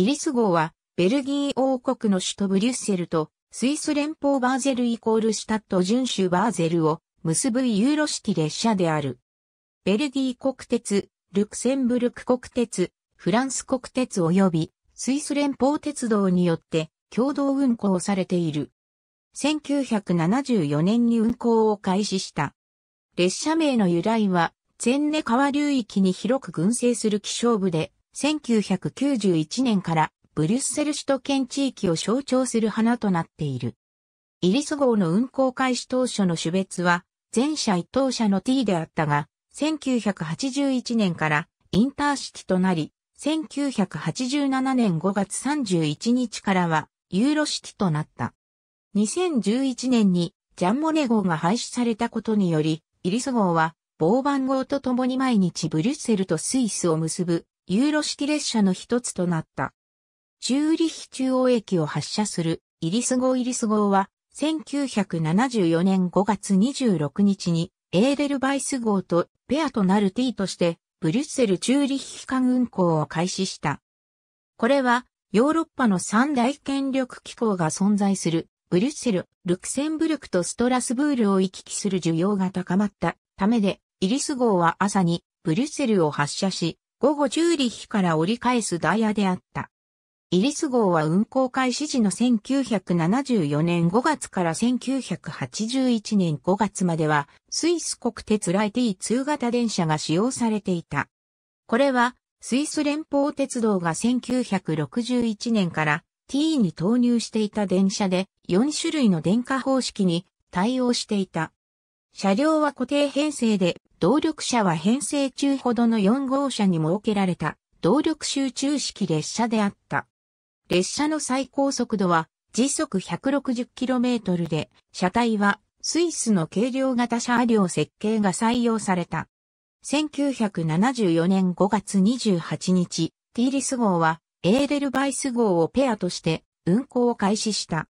イリス号は、ベルギー王国の首都ブリュッセルと、スイス連邦バーゼルイコールシュタット準州バーゼルを結ぶユーロシティ列車である。ベルギー国鉄、ルクセンブルク国鉄、フランス国鉄及びスイス連邦鉄道によって共同運行されている。1974年に運行を開始した。列車名の由来は、ツェンネ川流域に広く群生する希少部で、1991年からブリュッセル首都圏地域を象徴する花となっている。イリス号の運行開始当初の種別は、前者一等車の T であったが、1981年からインター式となり、1987年5月31日からはユーロ式となった。2011年にジャンモネ号が廃止されたことにより、イリス号は、防番号と共に毎日ブリュッセルとスイスを結ぶユーロ式列車の一つとなった。チューリヒ中央駅を発車するイリス号イリス号は1974年5月26日にエーデルバイス号とペアとなる T としてブリュッセルチューリヒ間運行を開始した。これはヨーロッパの三大権力機構が存在するブリュッセル、ルクセンブルクとストラスブールを行き来する需要が高まったためで、イリス号は朝にブリュッセルを発車し、午後10リヒから折り返すダイヤであった。イリス号は運行開始時の1974年5月から1981年5月までは、スイス国鉄ライティ2型電車が使用されていた。これは、スイス連邦鉄道が1961年から T に投入していた電車で4種類の電化方式に対応していた。車両は固定編成で、動力車は編成中ほどの4号車に設けられた動力集中式列車であった。列車の最高速度は時速 160km で、車体はスイスの軽量型車両設計が採用された。1974年5月28日、ティーリス号はエーデルバイス号をペアとして運行を開始した。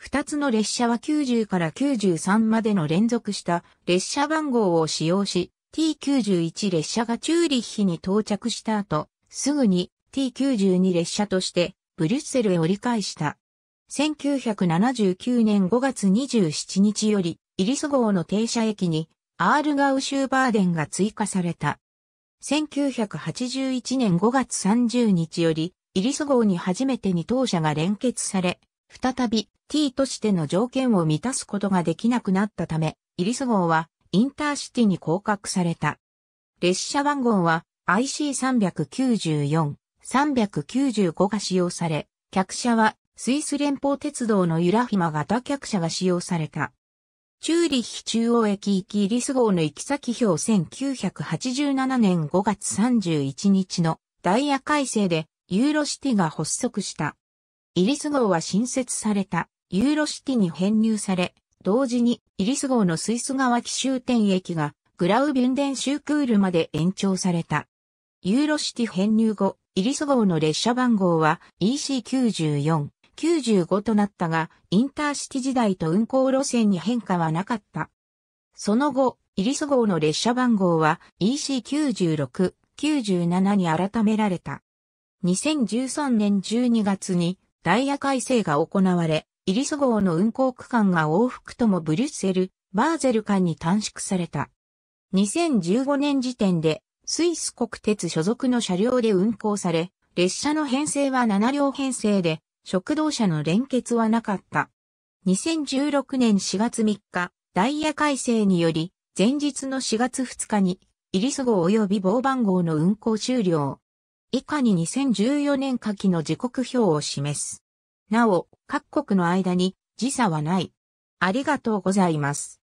二つの列車は90から93までの連続した列車番号を使用し、T91 列車がチューリッヒに到着した後、すぐに T92 列車としてブリュッセルへ折り返した。1979年5月27日より、イリス号の停車駅に、アールガウシューバーデンが追加された。1981年5月30日より、イリス号に初めて2等車が連結され、再び T としての条件を満たすことができなくなったため、イリス号はインターシティに降格された。列車番号は IC394、395が使用され、客車はスイス連邦鉄道のユラヒマ型客車が使用された。チューリッヒ中央駅行きイリス号の行き先表1987年5月31日のダイヤ改正でユーロシティが発足した。イリス号は新設されたユーロシティに編入され、同時にイリス号のスイス側奇襲点駅がグラウビュンデンシュークールまで延長された。ユーロシティ編入後、イリス号の列車番号は EC94、95となったが、インターシティ時代と運行路線に変化はなかった。その後、イリス号の列車番号は EC96、97に改められた。2013年12月にダイヤ改正が行われ、イリス号の運行区間が往復ともブリュッセル、バーゼル間に短縮された。2015年時点で、スイス国鉄所属の車両で運行され、列車の編成は7両編成で、食堂車の連結はなかった。2016年4月3日、ダイヤ改正により、前日の4月2日に、イリス号及び防番号の運行終了。以下に2014年夏季の時刻表を示す。なお、各国の間に時差はない。ありがとうございます。